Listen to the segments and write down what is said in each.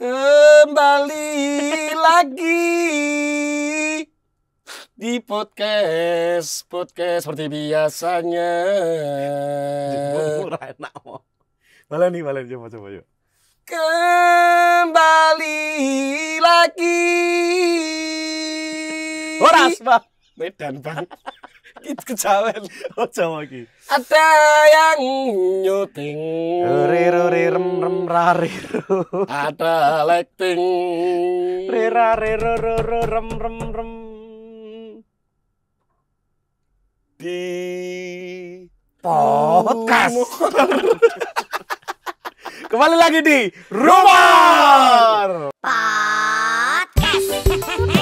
kembali lagi di podcast podcast seperti biasanya. Malah nih, malah coba coba yuk. Kembali lagi. Horas, Bang. Medan, Bang. Itu kejawen. Ojo lagi. Ada yang nyuting. Rirurirem rem rariru. Ada lighting. Rirarirururu rem rem rem. Di podcast. Kembali lagi di Rumor Podcast.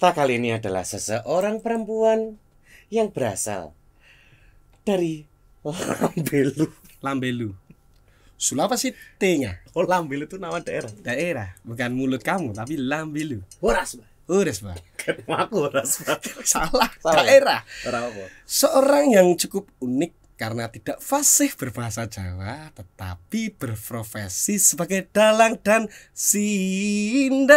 kita kali ini adalah seseorang perempuan yang berasal dari Lambelu. Lambelu. Sulawesi T-nya. Oh, Lambelu itu nama daerah. Daerah, bukan mulut kamu, tapi Lambelu. Horas, Pak. Horas, Pak. Kan aku Horas, Pak. Salah, Salah, daerah. Orang apa? Seorang yang cukup unik karena tidak fasih berbahasa Jawa tetapi berprofesi sebagai dalang dan sinden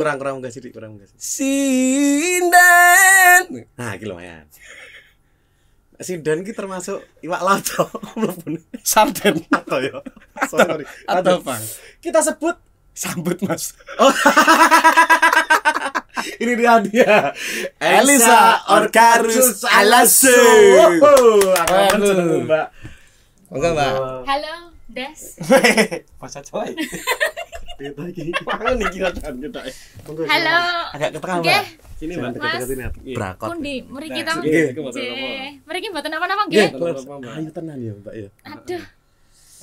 kurang kurang enggak sih kurang enggak sih sinden nah gitu lumayan sinden ki termasuk iwak laut walaupun sarden atau ya sorry atau, atau, kita sebut sambut mas oh Ini dia dia. Elisa Orkarus Alasu. Wow, apa Mbak? Enggak, Mbak. Halo, Des. Masa coy. Kita lagi pangan nih kilatan kita. Halo. Agak keterang, Mbak. Sini, Mbak, dekat-dekat ini. Brakot. Pundi, nah, mari kita. Mari kita mboten apa-apa nggih. Ayo tenan ya, Mbak ya. Aduh.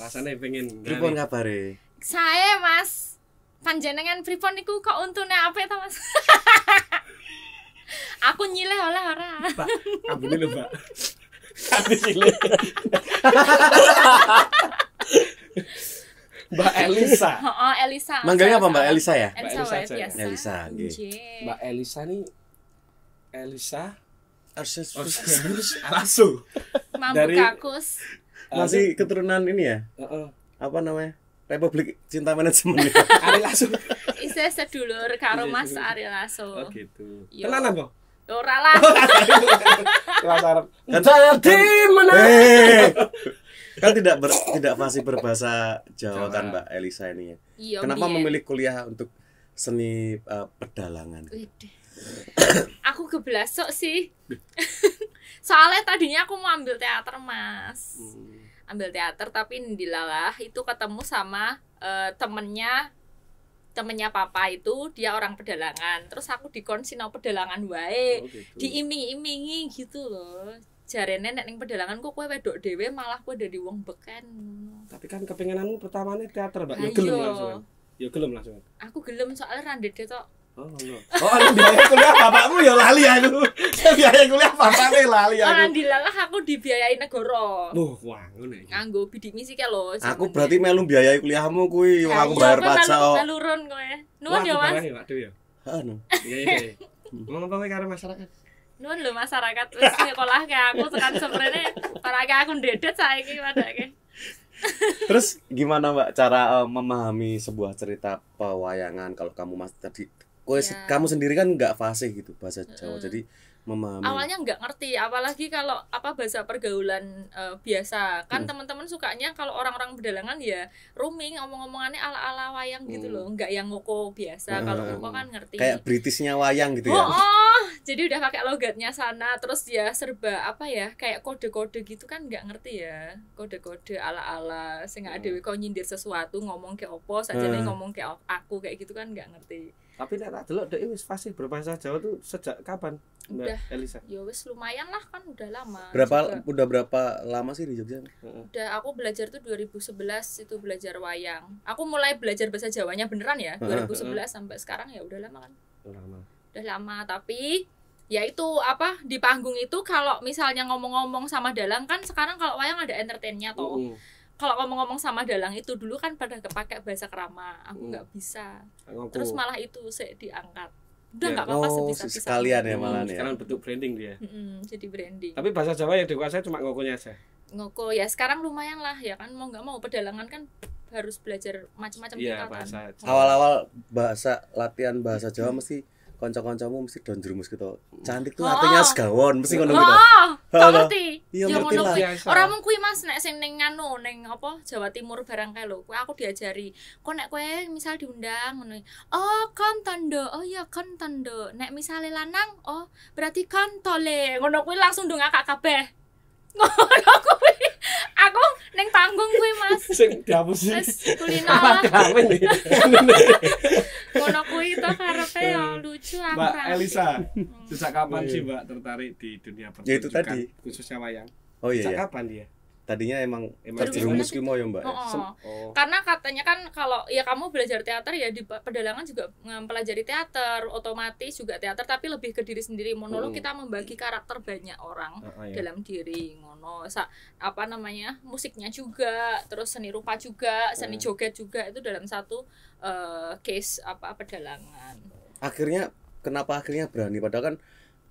Rasane pengen. Pripun kabare? Saya, Mas panjenengan pripon niku kok untune apa ta Mas? aku nyileh oleh ora. Pak, ambune lho, Pak. Aku nyileh. Mbak Elisa. Oh, oh Elisa. Manggilnya apa Mbak Elisa ya? Elisa, Mbak Elisa, ya. biasa. Elisa, okay. Mbak Elisa nih Elisa Arsus Arsus. Mampu Dari, kakus. Masih keturunan ini ya? Uh -uh. Apa namanya? Republik Cinta Manajemen. Ari Lasso. Isih sedulur karo iya, Mas iya, iya. Ari Lasso. Oh gitu. Tenanan kok. Ora lah. Oh, Kelas Arab. Jadi menang. Kan tidak ber, tidak masih berbahasa Jawa kan Mbak Elisa ini ya. Iya, Kenapa memilih kuliah untuk seni uh, eh, pedalangan? aku kebelasok sih. Soalnya tadinya aku mau ambil teater, Mas. Hmm ambil teater tapi dilalah itu ketemu sama uh, temennya temennya papa itu dia orang pedalangan terus aku dikon sinau pedalangan wae oh, gitu. diiming-imingi gitu loh jari nenek ning pedalangan kok kowe wedok dewe malah kowe dari uang beken tapi kan kepengenanmu pertamanya teater mbak ya gelem iya. langsung kan? ya gelem langsung kan? aku gelem soalnya randede tok Oh, enggak. Oh, anu biaya kuliah bapakmu ya lali aku. Ya ya, biaya kuliah bapakmu ya lali aku. Oh, ora dilalah aku dibiayai negara. Loh, wangun iki. Nganggo bidik misi ke lho. Aku berarti melu biayai kuliahmu kuwi wong aku iya, bayar pajak. Melu run kowe. Nuwun ya, Mas. Waduh ya. Anu. Iya, iya. iya. Ngomong apa karo masyarakat? Nuwun lho masyarakat wis sekolah kayak aku tekan sebenarnya para aku ndedet saiki padake. Terus gimana Mbak cara uh, memahami sebuah cerita pewayangan kalau kamu mas tadi Kue ya. kamu sendiri kan nggak fasih gitu bahasa Jawa. Jadi memahami. Awalnya nggak ngerti, apalagi kalau apa bahasa pergaulan uh, biasa. Kan hmm. teman-teman sukanya kalau orang-orang pedalangan ya rooming ngomong-ngomongannya ala-ala wayang gitu loh, mm. nggak yang ngoko biasa. Hmm. Kalau nah, ngoko nah. kan ngerti. Kayak Britishnya wayang gitu ya. Oh, oh, jadi udah pakai logatnya sana, terus ya serba apa ya, kayak kode-kode gitu kan nggak ngerti ya. Kode-kode ala-ala sehingga hmm. ada kok nyindir sesuatu ngomong kayak opo, saja hmm. ngomong kayak aku kayak gitu kan nggak ngerti tapi nek tak delok deh, wis fasih berbahasa Jawa tuh sejak kapan Mbak udah Elisa ya wis lumayan lah kan udah lama berapa juga. udah berapa lama sih di Jogja udah aku belajar tuh 2011 itu belajar wayang aku mulai belajar bahasa Jawanya beneran ya 2011 sampai sekarang ya udah lama kan lama udah lama tapi ya itu apa di panggung itu kalau misalnya ngomong-ngomong sama dalang kan sekarang kalau wayang ada entertainnya toh mm kalau ngomong-ngomong sama dalang itu dulu kan pada kepake bahasa kerama aku hmm. nggak hmm. bisa aku... terus malah itu saya diangkat udah ya. nggak ya. apa-apa oh, sebisa sekalian ya malah ya. sekarang bentuk branding dia mm-hmm, jadi branding tapi bahasa Jawa yang dikuasai cuma ngokonya aja ngoko ya sekarang lumayan lah ya kan mau nggak mau pedalangan kan harus belajar macam-macam ya, bahasa. awal-awal bahasa latihan bahasa Jawa mesti kanca-kancamu mesti don jerumus gitu. Hmm. Cantik tuh artinya ah. segawon, mesti ngono gitu. Ah, Heeh. ngerti. Iya, iya ngerti lah. Orang mung kuwi Mas nek sing neng anu ning apa Jawa Timur barang lo. Kue aku diajari. Kok nek kue misal diundang ngono. Oh, kon tondo. Oh iya kon tondo. Nek misale lanang, oh berarti kon tole. Ngono kue langsung kakak kabeh ngono kuwi aku neng panggung gue mas sing dihapus kulino Kono kuwi to karepe yo ya, iya. lucu aku Mbak Elisa sejak kapan oh, sih iya. Mbak tertarik di dunia pertunjukan ya itu tadi khususnya wayang Oh iya. Sejak iya. kapan dia? tadinya emang emang jerumus mau ya mbak oh, oh. oh. karena katanya kan kalau ya kamu belajar teater ya di pedalangan juga mempelajari teater otomatis juga teater tapi lebih ke diri sendiri monolog oh. hmm. kita membagi karakter banyak orang oh, oh, iya. dalam diri ngono Sa apa namanya musiknya juga terus seni rupa juga seni oh. joget juga itu dalam satu uh, case apa pedalangan akhirnya kenapa akhirnya berani padahal kan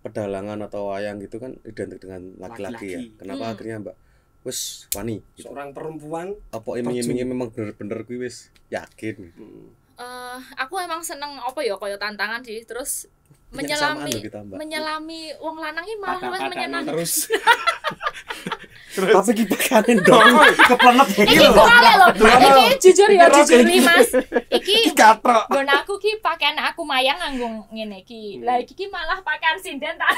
pedalangan atau wayang gitu kan identik dengan laki-laki ya kenapa hmm. akhirnya mbak wis wani gitu. seorang perempuan apa yang memang bener-bener kuwi wis yakin hmm. Eh, uh, aku emang seneng apa ya kaya tantangan sih terus menyelami menyelami wong lanang iki malah luwes menyenangkan terus Terus. Tapi kita kanin dong. Keplenet iki lho. Iki Iki jujur ya jujur nih Mas. Iki katrok. Nggon aku ki pakaian aku mayang nganggo ngene iki. Iya. Lah iki ki malah pakaian sinden tak.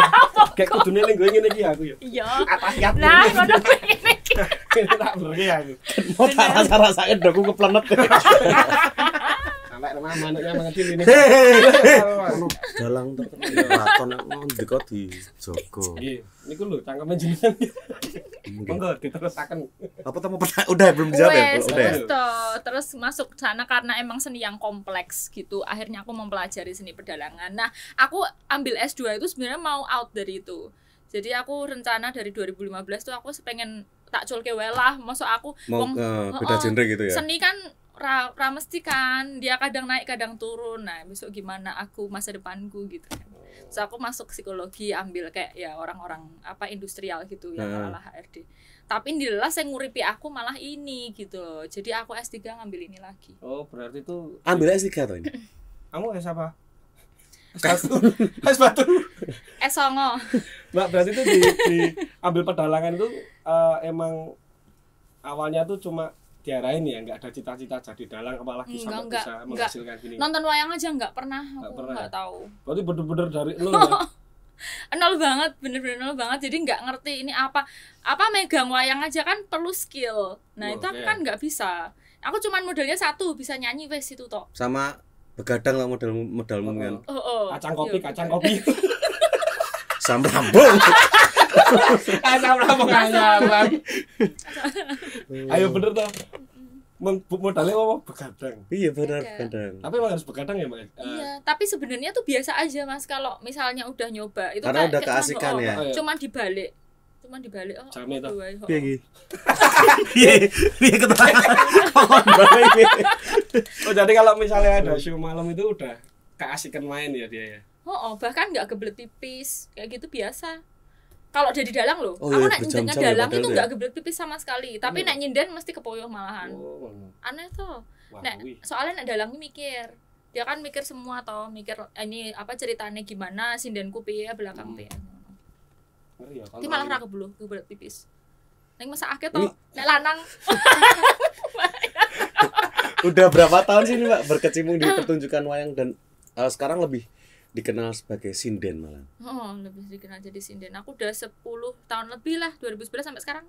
Kayak kudune ning gue ngene iki aku ya. Iya. Atas ya. Nah, ngono ngene iki. Ngene tak aku. Mau tak rasa-rasake doku keplenet. Awak remah manuknya mengecil ini. Dalang terkenal waton aku ndika di Joko. Nggih, niku lho cangkeme jenengan. Monggo diterusaken. Apa tamu pernah udah belum dijawab ya? Udah. Terus, terus masuk sana karena emang seni yang kompleks gitu. Akhirnya aku mempelajari seni pedalangan. Nah, aku ambil S2 itu sebenarnya mau out dari itu. Jadi aku rencana dari 2015 tuh aku pengen tak culke welah, masuk aku mau uh, beda genre gitu ya. Seni kan ra, ra mesti kan dia kadang naik kadang turun nah besok gimana aku masa depanku gitu kan so aku masuk psikologi ambil kayak ya orang-orang apa industrial gitu ya malah HRD tapi inilah saya nguripi aku malah ini gitu loh jadi aku S3 ngambil ini lagi oh berarti itu ambil S3 tuh ini kamu S apa s Batu S1 S songo mbak berarti itu di, di ambil pedalangan itu uh, emang awalnya tuh cuma diarahin ya nggak ada cita-cita jadi dalang apalagi enggak, sampai enggak, bisa menghasilkan enggak. gini nonton wayang aja nggak pernah nggak pernah nggak ya? tahu berarti bener-bener dari lo ya nol banget bener-bener nol banget jadi nggak ngerti ini apa apa megang wayang aja kan perlu skill nah oh, itu aku kan nggak bisa aku cuman modelnya satu bisa nyanyi wes itu toh sama begadang lah modal modal oh, oh. kan oh, oh. kacang kopi iya, kacang kopi sam asam lambung asam ayo bener dong modalnya apa begadang iya benar begadang tapi emang harus begadang ya mas eh. iya tapi sebenarnya tuh biasa aja mas kalau misalnya udah nyoba itu karena udah keasikan ya oh, iya. cuman dibalik cuman dibalik oh piye iki ketawa oh jadi kalau misalnya ada show malam itu udah keasikan main ya dia ya oh, oh bahkan nggak kebelet tipis kayak gitu biasa kalau dari dalang loh oh, aku iya, nak nyendengan ya dalang itu nggak ya? geblek pipis sama sekali tapi iya. nak nyindir mesti kepoyoh malahan oh. aneh tuh nah soalnya nak dalang mikir dia kan mikir semua toh mikir eh, ini apa ceritanya gimana sindenku hmm. ya belakang piye hmm. ya, malah ragu gitu. bulu geblek pipis Neng masa akhir toh, neng lanang. Udah berapa tahun sih ini Mbak berkecimpung di pertunjukan wayang dan uh, sekarang lebih dikenal sebagai sinden malah. Oh, lebih dikenal jadi sinden. Aku udah 10 tahun lebih lah, 2011 sampai sekarang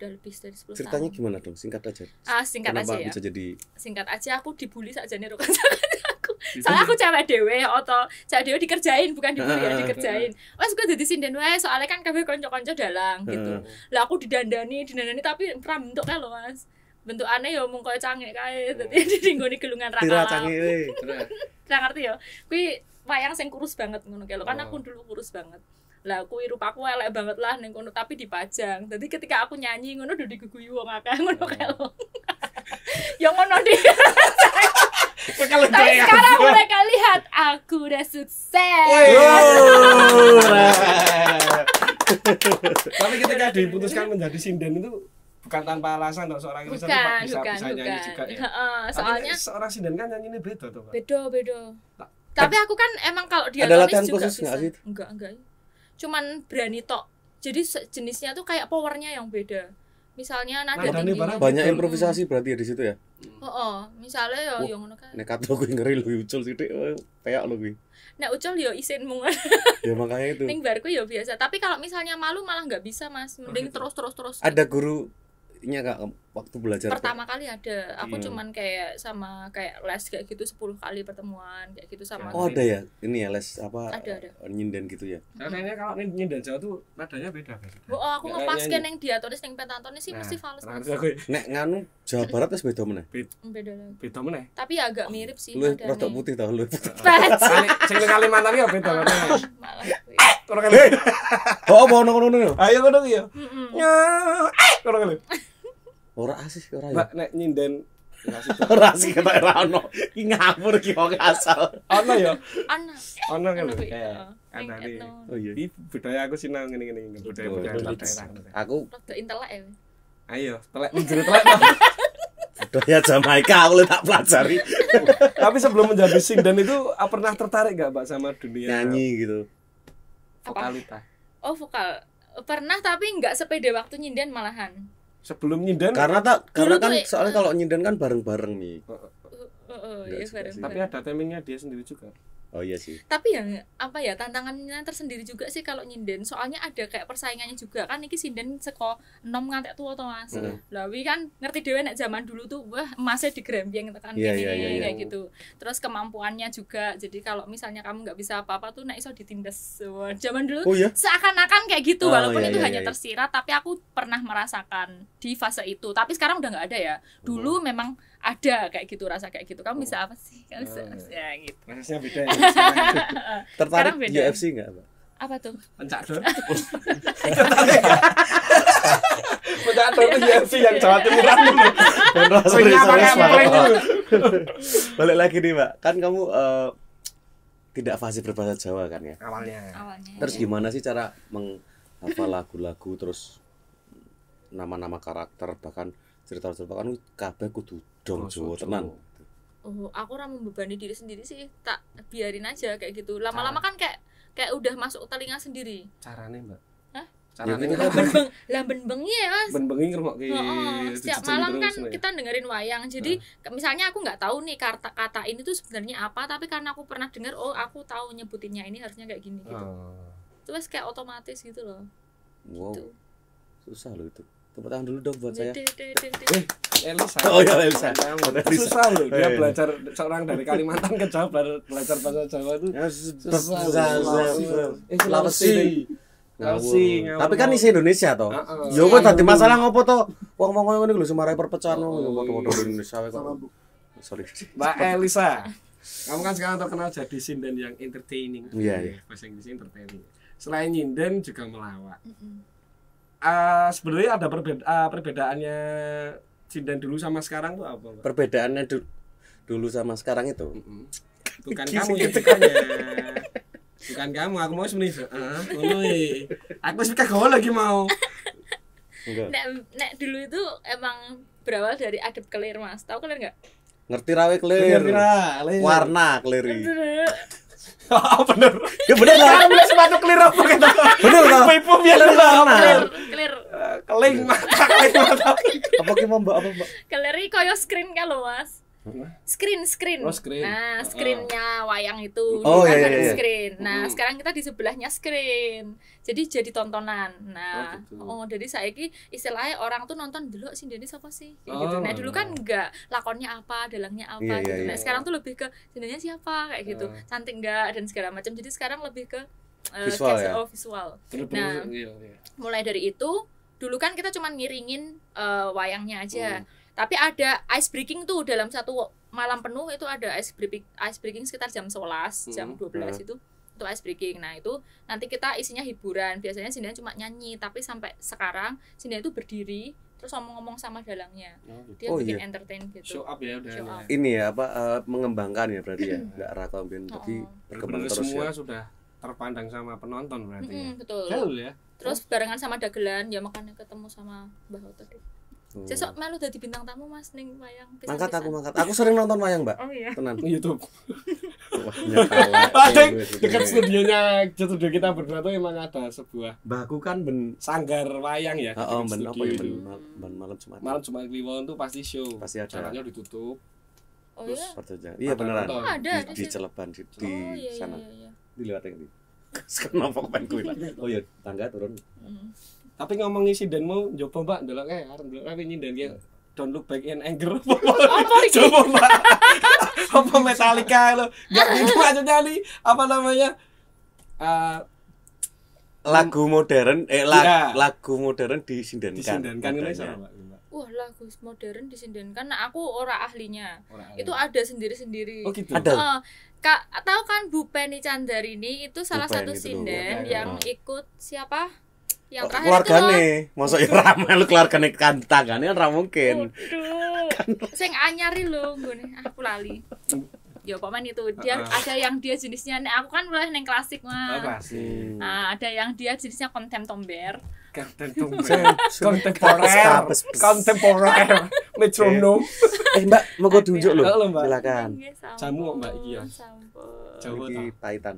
udah lebih dari 10 Ceritanya tahun. gimana dong? Singkat aja. Ah, singkat Kenapa aja ya. bisa jadi Singkat aja aku dibully saja nih aku. Soalnya aku cewek dewe atau cewek dewe dikerjain bukan dibully ya ah, ah, ah, dikerjain. Wes gue jadi sinden wae soalnya kan kabeh kanca-kanca dalang gitu. Lah aku didandani, didandani tapi pram bentuk kan loh, Mas bentuk aneh ya mung kaya cangek kae dadi oh. ning gelungan ra kalah. Ra cangek. Eh. Ra ngerti ya. Kuwi wayang sing kurus banget ngono kelo kan aku oh. dulu kurus banget lah iru rupaku elek banget lah neng kono tapi dipajang jadi ketika aku nyanyi ngono udah diguyu wong akeh ngono kelo ya ngono di tapi sekarang mereka lihat aku udah sukses tapi ketika diputuskan menjadi sinden itu bukan tanpa alasan dong seorang itu bukan, bisa, bisa nyanyi juga ya. soalnya seorang sinden kan ini beda tuh. Beda, beda. Tapi aku kan emang kalau dia ada latihan juga khusus bisa. sih? Enggak, enggak. Cuman berani tok. Jadi jenisnya tuh kayak powernya yang beda. Misalnya nada nah, tinggi. Banyak improvisasi berarti ya di situ ya? Oh, oh. misalnya ya oh, yang ngono kan. Nek kata gue ngeri lu ucul deh, kayak lu gue. Nek ucul yo ya isin mung. ya makanya itu. Ning barku yo ya biasa. Tapi kalau misalnya malu malah nggak bisa, Mas. Mending terus-terus terus. Ada gurunya kak waktu belajar pertama kok. kali ada aku hmm. cuman kayak sama kayak les kayak gitu 10 kali pertemuan kayak gitu sama oh ada ya ini ya les apa ada ada eh, nyinden gitu ya nah, kayaknya kalau nyinden jawa tuh nadanya beda kan oh, aku iya, ngepas iya, kan yang diatonis yang pentatonis sih nah, mesti nah, fals nek nganu jawa barat wis beda mana hmm, beda beda mana tapi agak mirip sih lu rotok putih tau lu sing kalimantan ya beda mana kalau kalian Oh, mau nongkrong dulu. Ayo, nongol ya. kalau eh! kalian Ora asih ora ya. Mbak nek nyinden Ora asih kata ora ono. Ki ngawur ki wong asal. Ono ya? Ono. Ono kan lho. Ya. Iya. Anane. Oh iya. Iki budaya aku sinau ngene-ngene budaya-budaya daerah. Aku rada intelek ya. Ayo, telek menjadi telek. Budaya Jamaika boleh tak pelajari. Tapi sebelum menjadi sing dan itu ah, pernah tertarik gak Mbak sama dunia nyanyi gitu? Vokalita. Oh, vokal. Pernah tapi nggak sepede waktu nyinden malahan sebelum nyinden karena tak karena kan gue, ya, soalnya eh. kalau nyinden kan bareng-bareng nih uh, uh, uh, uh, iya, bareng -bareng. tapi ada timingnya dia sendiri juga Oh iya sih. Tapi yang apa ya tantangannya tersendiri juga sih kalau nyinden. Soalnya ada kayak persaingannya juga kan iki sinden seko enom ngantek tua atau Mas. Mm. Lawi kan ngerti dewe nek zaman dulu tuh wah emasnya di yang yeah, kan yeah, iya, iya, yeah, yeah. kayak gitu. Terus kemampuannya juga. Jadi kalau misalnya kamu nggak bisa apa-apa tuh nek iso ditindas. Wah, zaman dulu oh, yeah? seakan-akan kayak gitu oh, walaupun yeah, itu yeah, hanya yeah, tersirat tapi aku pernah merasakan di fase itu. Tapi sekarang udah nggak ada ya. Mm-hmm. Dulu mm. memang ada kayak gitu rasa kayak gitu kamu oh. bisa apa sih kamu bisa oh. Iya. ya gitu rasanya beda ya tertarik beda. UFC nggak apa apa tuh pencak don tertarik ya? UFC yang Jawa Timuran iya. dan rasanya balik lagi nih mbak kan kamu uh, tidak fasih berbahasa Jawa kan ya awalnya awalnya terus iya. gimana sih cara menghafal lagu-lagu terus nama-nama karakter bahkan cerita cerita kan kabeh kudu dong jowo tenan oh aku orang membebani diri sendiri sih tak biarin aja kayak gitu lama-lama kan kayak kayak udah masuk telinga sendiri carane mbak caranya ya, benbeng ya mas benbengi ngermok ke oh, setiap malam kan ya. kita dengerin wayang jadi nah. misalnya aku nggak tahu nih kata kata ini tuh sebenarnya apa tapi karena aku pernah denger oh aku tahu nyebutinnya ini harusnya kayak gini gitu oh. terus kayak otomatis gitu loh wow gitu. susah loh itu tepuk tangan dulu dong buat saya eh Elisa oh ya Elisa susah loh dia iya, iya. belajar seorang dari Kalimantan ke Jawa belajar bahasa Jawa itu ya, susah eh Sulawesi Ngawur. Tapi kan isi Indonesia toh. Ah, ah. yo kok tadi iya, masalah ngopo toh? Wong wong ngene lho semarai perpecahan wong ngopo Indonesia kok. Sorry. Mbak Elisa. Kamu kan sekarang terkenal jadi sinden yang entertaining. Iya, iya. Bahasa Inggrisnya entertaining. Selain nyinden juga melawak. Mm -hmm uh, sebenarnya ada perbeda uh, eh, perbedaannya Cindan dulu sama sekarang tuh apa? Mbak? Perbedaannya du dulu sama sekarang itu. Bukan -hmm. Bukan kamu yang bukannya. Bukan kamu, aku mau sebenarnya. Ah, uh, Aku masih kagak lagi mau. Enggak. Nek, nek dulu itu emang berawal dari adep kelir Mas. Tahu kelir nggak Ngerti rawe kelir. Warna kelir. Oh, bener. Ya bener lah. Sekarang sepatu clear apa kita? Bener lah. Ibu biar lebah. Clear. Clear. Keling mata, keling mata. Apa ki mbak apa mbak? Keleri koyo screen kalau mas screen screen, oh, screen. nah screennya uh. wayang itu oh, iya, kan iya, iya, iya. screen nah hmm. sekarang kita di sebelahnya screen jadi jadi tontonan nah oh, gitu. oh jadi saya ini istilahnya orang tuh nonton dulu oh, sih jadi siapa sih gitu. oh. gitu nah dulu kan enggak lakonnya apa dalangnya apa iya, iya gitu. Nah, iya, nah sekarang iya. tuh lebih ke jadinya siapa kayak gitu uh. cantik enggak dan segala macam jadi sekarang lebih ke uh, visual ya? oh, visual Terlalu nah iya, iya. mulai dari itu dulu kan kita cuma ngiringin uh, wayangnya aja hmm tapi ada ice breaking tuh dalam satu malam penuh itu ada ice breaking ice breaking sekitar jam 11 hmm, jam 12 belas hmm. itu untuk ice breaking nah itu nanti kita isinya hiburan biasanya Sindian cuma nyanyi tapi sampai sekarang Sindian itu berdiri terus ngomong-ngomong sama dalangnya oh, gitu. dia oh, bikin iya. entertain gitu show up ya udah show up. ini ya apa uh, mengembangkan ya berarti ya hmm. nggak rata ben tapi oh. berkembang terus semua ya. sudah terpandang sama penonton berarti mm -hmm, ya. betul ya terus barengan sama dagelan ya makanya ketemu sama Mbah Oto deh Hmm. malu malu di bintang tamu Mas neng wayang pisan. Mangkat aku mangkat. Aku sering nonton wayang, Mbak. Oh iya. Tenan YouTube. Wah, iya, iya, iya, dekat studionya studio kita berdua tuh emang ada sebuah baku kan ben sanggar wayang ya. oh, ben apa ya ben, ben malam cuma Malam cuma Kliwon tuh pasti show. Pasti ada. Caranya ditutup. Oh iya. Pertunjukan. Iya beneran. Oh, ada, di, di Celeban di, di oh, iya, sana. Iya, iya. Di lewat yang di. Sekarang nopo pengen kuwi. Oh iya, tangga turun tapi ngomong isi dan mau coba mbak delok harus arep tapi ini Dan dia don't look back in anger apa coba mbak apa Metallica lo gak gitu maksudnya nih apa namanya uh, lagu modern eh lag, ya. lagu modern disindankan disindankan kan Wah lagu modern disindankan nah, aku ora ahlinya. Ora ahli. Itu ada sendiri-sendiri. Oh gitu. Ada. Uh, Kak, tahu kan Bu Penny Candarini itu salah Bu satu sinden iya. yang ikut siapa? yang oh, terakhir keluarga nih masa ya ramai lu keluarga nih kan ya ramu mungkin Saya sing anyari lu gue nih ah, aku lali ya paman itu dia uh, ada yang dia jenisnya nih, aku kan mulai neng klasik mah oh, klasik. Nah, ada yang dia jenisnya kontemporer kontemporer kontemporer kontemporer metronom eh mbak mau gue tunjuk ya lo silakan ya, jamu mbak iya jamu paitan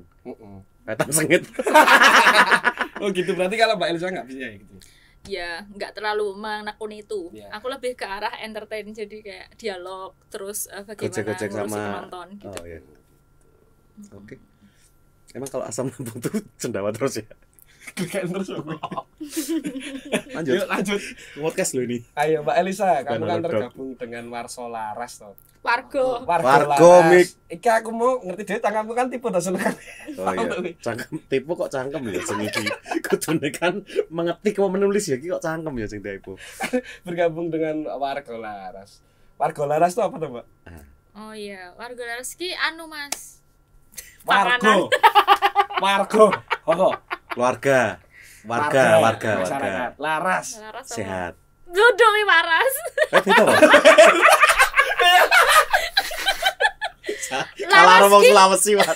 paitan sengit oh gitu berarti kalau Mbak Elsa nggak bisa ya, gitu ya nggak terlalu menakuni itu ya. aku lebih ke arah entertain jadi kayak dialog terus uh, bagaimana sama... penonton oh, gitu oh, iya. oke okay. emang kalau asam lambung tuh cendawan terus ya Kelikaan terus lanjut. Yuk, lanjut. Podcast lo ini. Ayo Mbak Elisa, kamu kan tergabung dengan Warso Laras toh. Wargo. Wargo, Wargo Mik. Iki aku mau ngerti deh cangkemku kan tipu tuh seneng. Oh iya. Cangkem tipu kok cangkem ya seni ini kau kan mengetik mau menulis ya iki kok cangkem ya cinta tipu. Bergabung dengan Wargo Laras. Wargo Laras tuh apa tuh, Mbak? Ah. Oh iya, Wargo Laras ki anu, Mas. Wargo. Wargo. Oh, keluarga warga warga warga, laras, laras sehat Dodomi waras Kalau ngomong sih waca.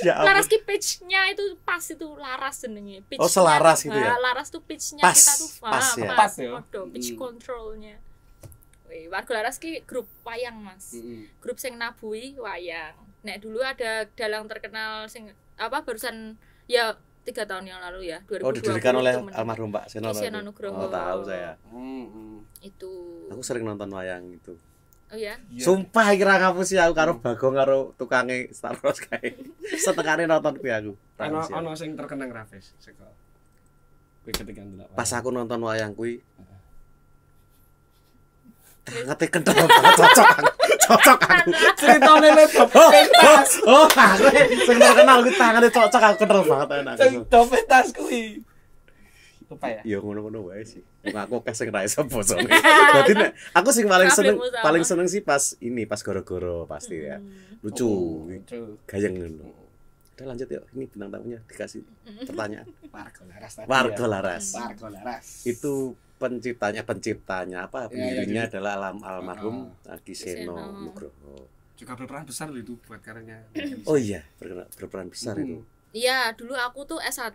Ya ampun. laras ki pitch-nya itu pas itu laras senengnya Pitch oh, selaras gitu ya. Ah, laras tuh pitch-nya pas, kita tuh pas, ah, pas, ya. pas, pas ya. Waduh, hmm. pitch hmm. control-nya. Warga Laras ki grup wayang, Mas. Hmm. Grup sing nabui wayang. Nek dulu ada dalang terkenal sing apa barusan ya tiga tahun yang lalu ya 2020 oh didirikan oleh temen. almarhum Pak Seno Nugroho oh tahu saya hmm. itu aku sering nonton wayang itu oh ya yeah. sumpah kira ngapus sih aku karo bagong karo tukangnya Star Wars kayak setengahnya nonton kuwi aku ano ano sing terkenang Raffis sekolah pas aku nonton wayang kui Tanggete kental banget cocok aku. Kan? Cocok aku. Kan? Ceritane le oh, pentas. Oh, oh aku kan? sing terkenal kuwi tangane cocok aku kental banget enak. Sing do pentas kuwi. Apa ya? Ya ngono-ngono wae sih. aku akeh sing ra iso bosone. Dadi nek aku sing paling seneng paling seneng sih pas ini pas goro-goro pasti ya. Hmm. Oh, lucu. Gayeng ngono. Udah lanjut yuk, ini bintang tamunya dikasih hmm. pertanyaan. Wargo Laras tadi. Ya. Wargo Laras. Wargo Laras. Itu penciptanya penciptanya apa pendirinya ya, ya, adalah alam ah, almarhum ah. uh, Kiseno Nugroho. Juga berperan besar loh itu buat karyanya. oh iya, berperan, berperan besar hmm. itu. Iya, dulu aku tuh S1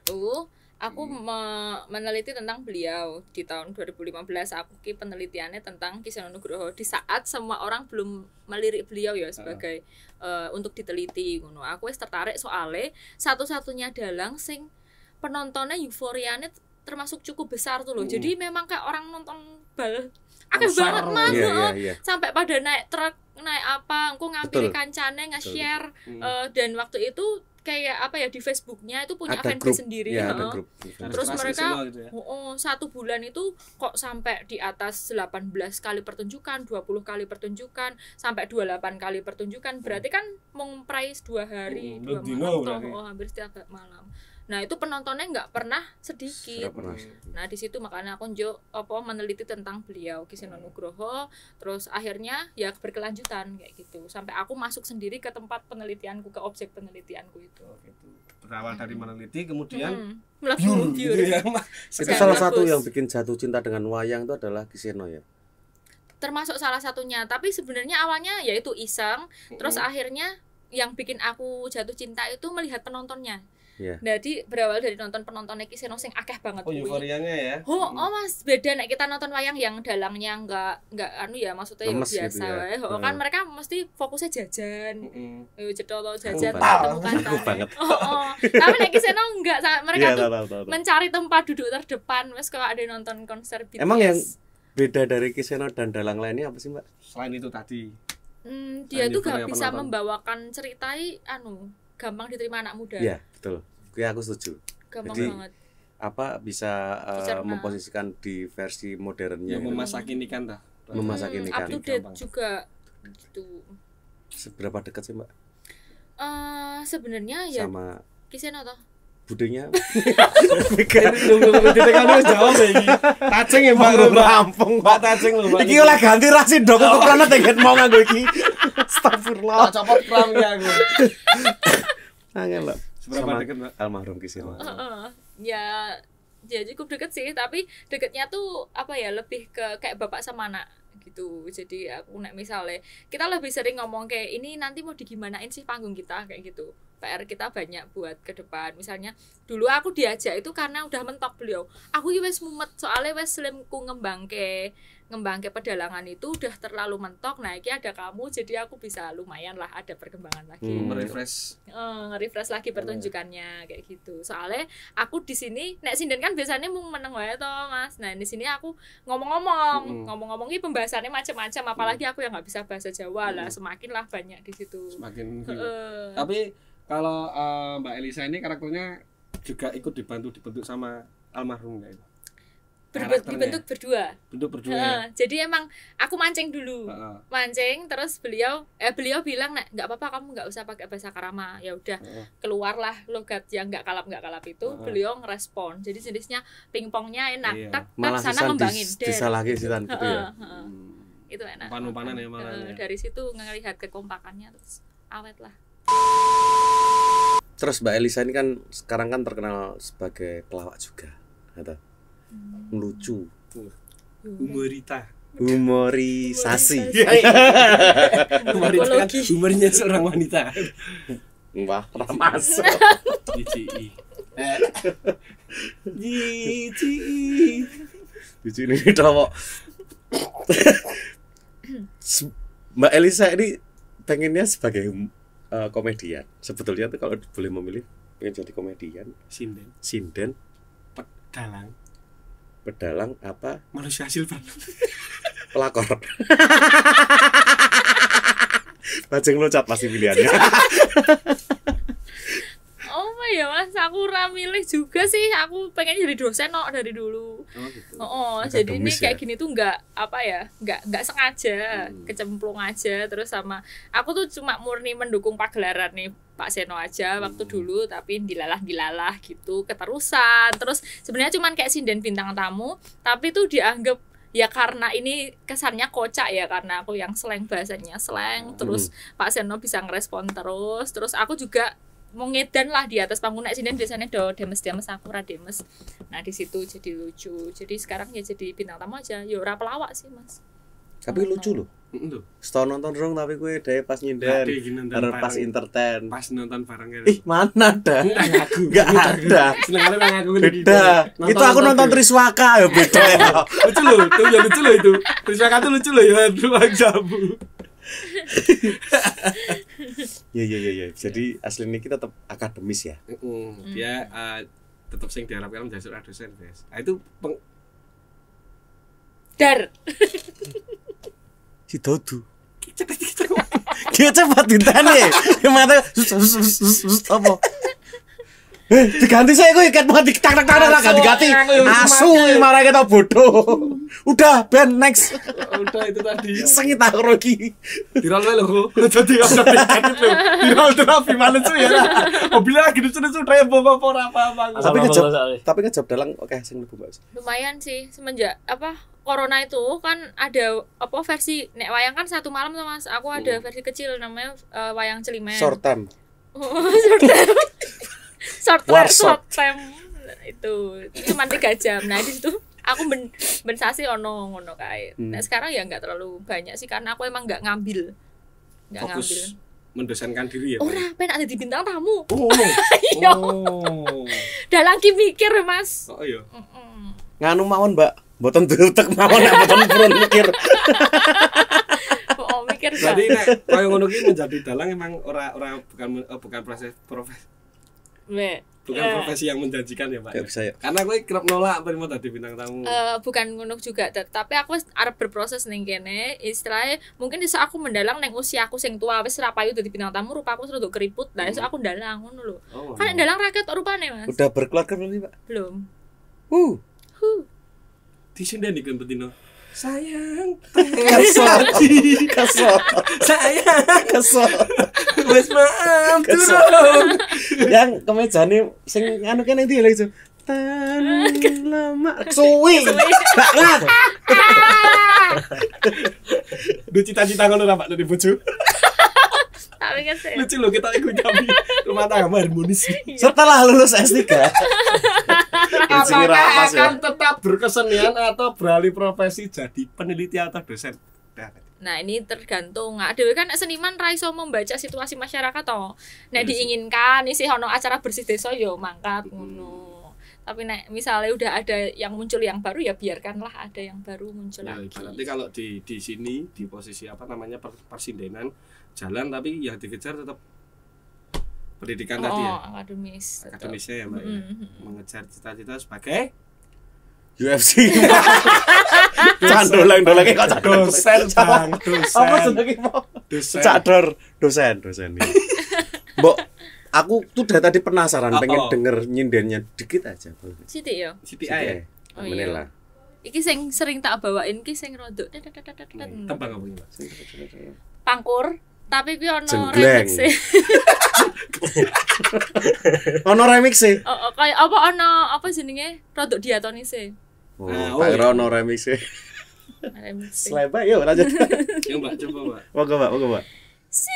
aku hmm. me meneliti tentang beliau di tahun 2015 aku ki penelitiannya tentang Kiseno Nugroho di saat semua orang belum melirik beliau ya sebagai uh. Uh, untuk diteliti Aku tertarik soale satu-satunya dalang sing penontonnya euforianet termasuk cukup besar tuh loh. Mm. Jadi memang kayak orang nonton bal akeh banget mah iya, yeah, yeah, yeah. sampai pada naik truk naik apa aku ngambil kancane nge-share uh, dan waktu itu kayak apa ya di Facebooknya itu punya fanpage sendiri ya, ada grup. terus mereka gitu ya. oh, satu bulan itu kok sampai di atas 18 kali pertunjukan 20 kali pertunjukan sampai 28 kali pertunjukan berarti kan price dua hari oh, dua malam toh, oh, hampir setiap malam Nah, itu penontonnya nggak pernah sedikit. Pernah. Nah, di situ makanya aku njo apa meneliti tentang beliau Kisenon Nugroho, terus akhirnya ya berkelanjutan kayak gitu. Sampai aku masuk sendiri ke tempat penelitianku, ke objek penelitianku itu. Oh, gitu. Berawal dari meneliti kemudian hmm. ya. itu salah satu yang bikin jatuh cinta dengan wayang itu adalah Kiseno ya termasuk salah satunya tapi sebenarnya awalnya yaitu iseng terus akhirnya yang bikin aku jatuh cinta itu melihat penontonnya Yeah. Jadi berawal dari nonton penontonnya Kiseno sing akeh banget. Oh, euforianya ya. Oh, oh Mas, beda nek kita nonton wayang yang dalangnya enggak enggak anu ya maksudnya ya Lemes ya biasa gitu ya. Oh, kan hmm. mereka mesti fokusnya jajan. Heeh. Mm -mm. jajan oh, temu banget. Kan? Oh, oh. Tapi nek Kiseno enggak mereka yeah, tuh tahu, tahu, tahu. mencari tempat duduk terdepan wis kalau ada nonton konser BTS. Emang yang beda dari Kiseno dan dalang lainnya apa sih, Mbak? Selain itu tadi. Hmm, dia tuh gak ya bisa membawakan ceritai anu gampang diterima anak muda. Iya, betul. Ya aku setuju. Gampang Jadi, banget apa bisa uh, memposisikan di versi modernnya ya, memasak ini kan dah memasak hmm, ini kan up juga gitu seberapa dekat sih mbak uh, sebenarnya ya sama kisah toh budenya jawab ya, tacing ya mbak rampung mbak tacing lho mbak iki oleh ganti rasi dok kok karena tengen mau nganggo Astagfirullah. Tak copot kramnya aku. Angel lo. seberapa deket, almarhum Ki Uh, uh, ya ya cukup deket sih tapi deketnya tuh apa ya lebih ke kayak bapak sama anak gitu jadi aku naik misalnya kita lebih sering ngomong kayak ini nanti mau digimanain sih panggung kita kayak gitu PR kita banyak buat ke depan misalnya dulu aku diajak itu karena udah mentok beliau aku wes mumet soalnya wes selimku ngembang kayak ngembang ke pedalangan itu udah terlalu mentok nah ini ada kamu jadi aku bisa lumayan lah ada perkembangan lagi hmm, refresh uh, eh, refresh lagi iya. pertunjukannya hmm. kayak gitu soalnya aku di sini nek sinden kan biasanya mau meneng wae to mas nah di sini aku ngomong-ngomong hmm. ngomong-ngomong ini pembahasannya macam-macam apalagi aku yang nggak bisa bahasa Jawa hmm. lah semakin lah banyak di situ semakin uh, tapi kalau uh, Mbak Elisa ini karakternya juga ikut dibantu dibentuk sama almarhum ya. itu berbuat dibentuk berdua. Bentuk berdua. uh, ya. Jadi emang aku mancing dulu, uh, uh. mancing terus beliau eh beliau bilang nak nggak apa-apa kamu nggak usah pakai bahasa karama ya udah uh. keluarlah logat yang nggak kalap nggak kalap itu uh. beliau ngerespon. Jadi jenisnya pingpongnya enak, iya. tak tak sana ngembangin. Dis, disalah gitu ya. Uh, uh, Itu enak. Panu umpanan ya malah. Uh, ya. dari situ ngelihat kekompakannya terus awet lah. Terus Mbak Elisa ini kan sekarang kan terkenal sebagai pelawak juga, atau? Ya lucu humorita humorisasi iya, iya. humorita kan, humornya seorang wanita Mbah Ramas GCI GCI GCI ini cowok Mbak Elisa ini pengennya sebagai uh, komedian sebetulnya tuh kalau boleh memilih pengen jadi komedian sinden sinden pedalang pedalang apa manusia silver pelakor Bajeng loncat pasti pilihannya ya mas aku ramilih juga sih aku pengen jadi dosen no dari dulu oh, gitu. oh, jadi ini ya? kayak gini tuh nggak apa ya nggak nggak sengaja hmm. kecemplung aja terus sama aku tuh cuma murni mendukung pagelaran nih Pak Seno aja hmm. waktu dulu tapi dilalah dilalah gitu keterusan terus sebenarnya cuman kayak sinden bintang tamu tapi tuh dianggap ya karena ini kesannya kocak ya karena aku yang slang bahasanya slang hmm. terus Pak Seno bisa ngerespon terus terus aku juga mau ngedan lah di atas panggung naik sini biasanya do demes demes sakura demes nah di situ jadi lucu jadi sekarang ya jadi bintang tamu aja yo ya, ora pelawak sih mas tapi Cuma lucu loh Setahun nonton dong tapi gue deh pas nyindir Baru pas entertain Pas nonton bareng kan Ih mana ada nggak ada Seneng kali aku Beda Itu aku nonton Triswaka ya beda ya. Lucu loh Itu ya lucu loh itu Triswaka tuh lucu loh ya Aduh jabu ya ya ya ya jadi iya. aslinya kita tetap akademis ya mm, dia uh, tetap sing diharapkan menjadi seorang dosen guys nah, itu peng dar si dodu cepat cepat ditane mata apa Eh, diganti saya gue ikat mau diketak tak tak tak ganti ganti asu marah kita bodoh udah Ben next udah itu tadi aku tak rogi tiral lo lo jadi ada tiket itu tuh apa gimana sih ya mobilnya lagi di sini sudah yang bawa bawa apa apa tapi ngejob tapi ngejob dalang oke sing lebih bagus lumayan sih semenjak apa corona itu kan ada apa versi nek wayang kan satu malam tuh mas aku ada hmm. versi kecil namanya eh, wayang celimen short time short time software short time itu cuma tiga jam nah di situ aku ben bensasi ono ngono kae hmm. nah sekarang ya nggak terlalu banyak sih karena aku emang nggak ngambil nggak ngambil mendesainkan diri ya ora pengen ada di bintang tamu oh, iya. oh. udah lagi mikir mas oh iya mm -mm. nganu mawon mbak boten dutek mawon nak boten purun mikir oh mikir jadi nek koyo ngono ki menjadi dalang emang ora ora bukan eh, bukan proses profes Bukan eh, profesi yang menjanjikan ya, Pak. Ya? bisa ya. Karena gue kerap nolak terima tadi bintang tamu. Uh, bukan ngono juga, tapi aku harus berproses ning kene. Istilahnya mungkin bisa aku mendalang neng usia aku sing tua wes ra payu di bintang tamu, rupa aku untuk keriput. dan iso hmm. aku ndalang ngono lo Oh, kan no. rakyat rupanya Mas. Udah berkeluarga belum sih, Pak? Belum. Huh. Huh. nih kan betina sayang kesel kesel sayang kesel wes maaf turun yang nih sing anu kene ndi lagi tuh tan lama suwi gak ngaku lu cita-cita kalau ra Pak dari bojo Lucu lo kita ikut kami rumah tangga harmonis setelah lulus S3 Apakah akan ya? tetap berkesenian atau beralih profesi jadi peneliti atau dosen? Nah, nah ini tergantung nggak kan seniman raiso membaca situasi masyarakat toh. Nek yes. Iya diinginkan sih ono acara bersih desa yo mangkat hmm. ngono. Tapi nek misalnya udah ada yang muncul yang baru ya biarkanlah ada yang baru muncul nah, lagi. Nanti kalau di di sini di posisi apa namanya persindenan jalan tapi yang dikejar tetap pendidikan oh, tadi ya akademis akademisnya ya mbak mm -hmm. ya. Mm-hmm. mengejar cita-cita sebagai UFC can dolang dolangnya kok cak dosen bang dosen apa jenenge dosen cak dosen dosen mbok aku tuh dari tadi penasaran oh, pengen oh. denger nyindirnya dikit aja Siti ya Siti ya oh, iya. lah iki sing sering tak bawain ki sing rodok tembang apa iki Mas pangkur tapi gue ono remix sih ono remix sih. Oh, kayak apa ono apa jenenge? Produk diatonis sih Oh, ah, kaya oh, ono remix sih e. Remix. E. yuk lanjut. Coba Coba coba Mbak. Monggo Mbak, monggo Mbak. Si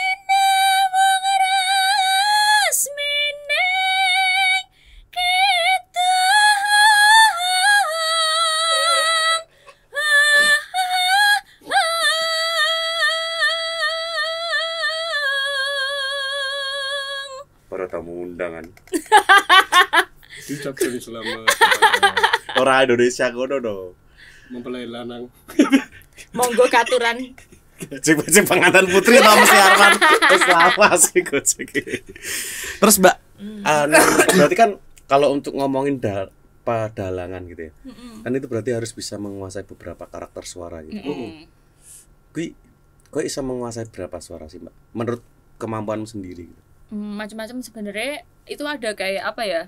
Dicok sing selamat. orang Indonesia kono dong. Mempelai lanang. Monggo katuran. Cek pengantin putri ta mesti Terus apa sih iku Terus Mbak, uh, berarti kan kalau untuk ngomongin dal padalangan gitu ya. Mm -mm. Kan itu berarti harus bisa menguasai beberapa karakter suara gitu. Mm -mm. Kui, kok bisa menguasai berapa suara sih, Mbak? Menurut kemampuanmu sendiri gitu. Hmm, macam-macam sebenarnya itu ada kayak apa ya?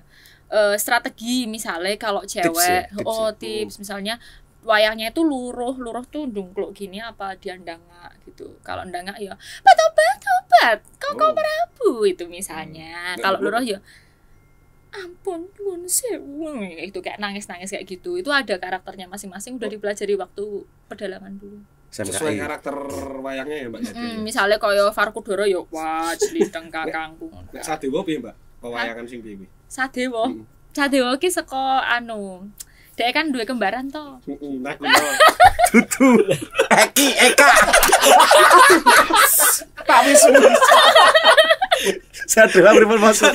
uh, strategi misalnya kalau cewek tips ya, tips oh ya. tips misalnya wayangnya itu luruh luruh tuh dungkluk gini apa dia gitu kalau ndangak ya batu tobat kau kau oh. merabu itu misalnya hmm. kalau luruh ya ampun pun sewu itu kayak nangis nangis kayak gitu itu ada karakternya masing-masing udah oh. dipelajari waktu pedalaman dulu sesuai karakter wayangnya ya mbak mm, misalnya koyo Farkudoro yo ya, wah tengkar kangkung saat dewa ya mbak pewayangan sing bibi Sadewa. Hmm. Sadewa ki saka anu. Dek kan duwe kembaran to. Heeh, nah Dudu. Eki Eka. Pak Wisnu. Sadwa pripun maksud?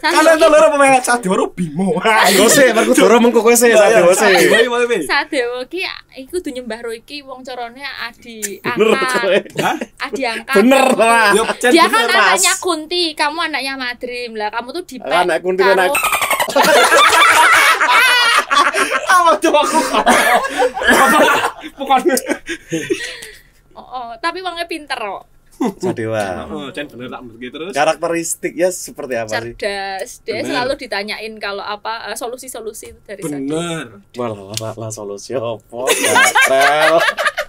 Kalian to loro pemain Sadwa Bimo. Ayo sih, Markus Doro mengko kowe sih iya, iya. Sadwa sih. Sadwa ki iku kudu nyembah ro iki wong carane adi angkat. Adi angkat. Bener lah. Iya, dia kan anaknya Kunti, kamu anaknya Madrim lah. Kamu tuh dipek. Anak Kunti anak. Apa coba aku? Bukan. Oh, oh tapi wongnya pinter kok. Sadewa. Oh, Chen bener tak begitu terus. Karakteristiknya seperti apa sih? Cerdas. Dia bener. selalu ditanyain kalau apa eh, solusi-solusi uh, dari bener. Sadewa. Bener. Malah malah solusi apa? Gatel.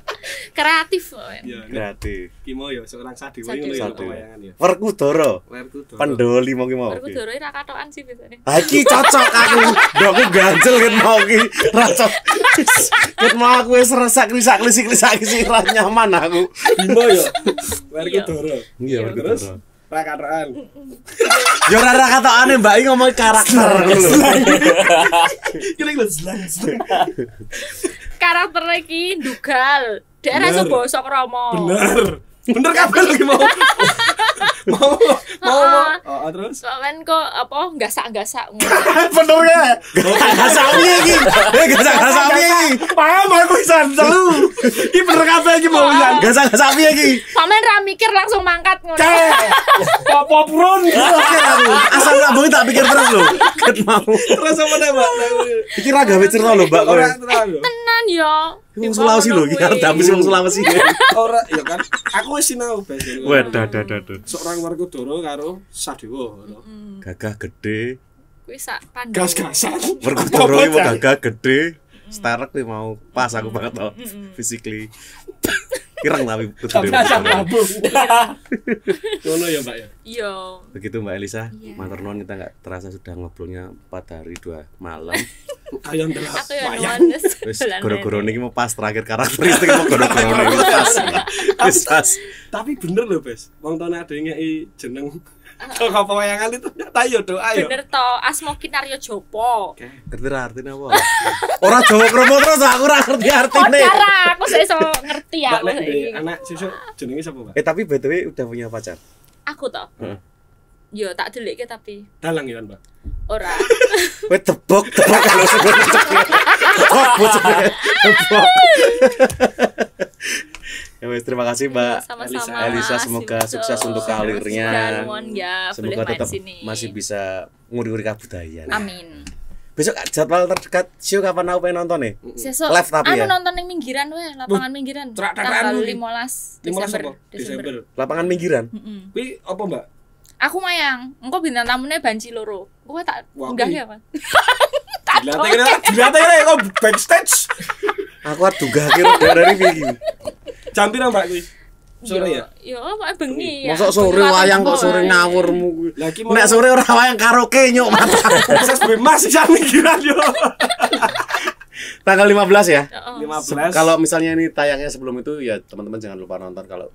kreatif iya, iya. ya, kreatif kimo yo seorang sadi wae ngono ya wayangan ya werkudara werkudara pendoli mau ki mau werkudara ra katokan sih biasanya ha iki cocok aku aku ganjel kan mau ki ra cocok mau aku wis resak risak lisik lisak sih ra nyaman aku kimo ya werkudara iya werkudara rakatoan. Yo ya, ora rakatokane Mbak ngomong karakter ngono Kira lho karakter lagi dugal daerah itu bosok romo bener bener kabel lagi mau mau mau mau oh, terus kan kok apa nggak sak nggak sak ya nggak sak lagi nggak sak nggak sak lagi paham aku isan selalu ini bener kan lagi mau isan nggak sak nggak sak lagi paman ramikir langsung mangkat ngono apa pun asal nggak boleh tak pikir terus loh kan mau rasa pada mbak iki ra gawe cerita mbak ora tenan ya? wong Sulawesi lho iki Tapi dapet wong Sulawesi ora ya kan aku wis sinau bas wedah dadah dadah sok ra warga doro karo sadewa gagah gede kuwi sak pandang gas-gasan warga doro gagah gede Stark nih mau pas aku banget loh physically kirang tapi betul kalau ya mbak ya iya begitu mbak Elisa yeah. non kita nggak terasa sudah ngobrolnya empat hari dua malam ayo yang bayang terus goro-goro nih mau pas terakhir karakteristik mau goro-goro niki pas tapi tapi bener loh bes wong tone ada ngeki jeneng Kok apa wayangan itu tayo do ayo. Bener to, asmo kinaryo jopo. Bener artinya apa? Ora Jawa kromo terus aku ora ngerti artine. Ora, oh, aku iso ngerti aku. Anak susu jenenge sapa, Mbak? Eh tapi BTW udah punya pacar. Aku to. Heeh. Yo tak delikke tapi. Dalang ya, Mbak. Ora. Wae tebok tebok kalau sebut. Oh, tebok. Ya, wes, terima kasih Mbak iya, Sama Elisa. Elisa semoga gitu. sukses untuk karirnya. Ya, semoga tetap sini. masih bisa nguri-nguri kabudayan. Amin. Besok jadwal terdekat sio kapan aku pengen nonton nih? Besok Live tapi anu ya. Aku nonton yang minggiran weh, lapangan Loh, minggiran. Tanggal 15 Desember. Desember. Lapangan minggiran. Heeh. apa, Mbak? Aku mayang. engkau bintang tamunya Banci Loro. Gua tak mudah ya, Mas. Dilatih, dilatih, kok backstage. Aku harus gak kira dari begini Jam pirang, Mbak kuwi? sore ya? Oh, ya apa bengi ya. Mosok sore wayang kok sore ngawurmu kuwi. Lah iki nek sore ora wayang karaoke nyok mata. Proses masih jam mingguan yo. Tanggal 15 ya? 15. Kalau misalnya ini tayangnya sebelum itu ya teman-teman jangan lupa nonton kalau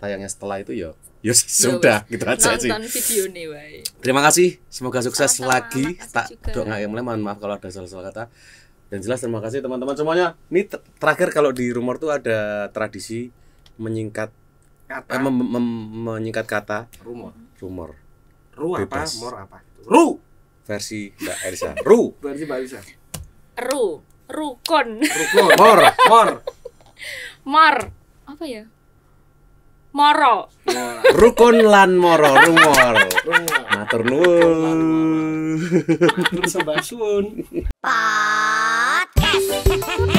tayangnya setelah itu ya ya sudah gitu aja sih. video nih Terima kasih, semoga sukses Sama -sama. lagi. Tak dok nggak mulai maaf kalau ada salah-salah kata dan jelas terima kasih teman-teman semuanya. Ini terakhir kalau di rumor tuh ada tradisi menyingkat kata. Eh, mem mem menyingkat kata rumor. Rumor. Ru apa? Bebas. Rumor apa? Ru. Versi Mbak Elsa. Ru. Versi Mbak Elsa. Ru. Rukun. rukon Mor. Mor. Mor. Apa ya? Moro. Rukun lan moro, rumor. Matur nuwun. Matur sebasun. Ha ha ha!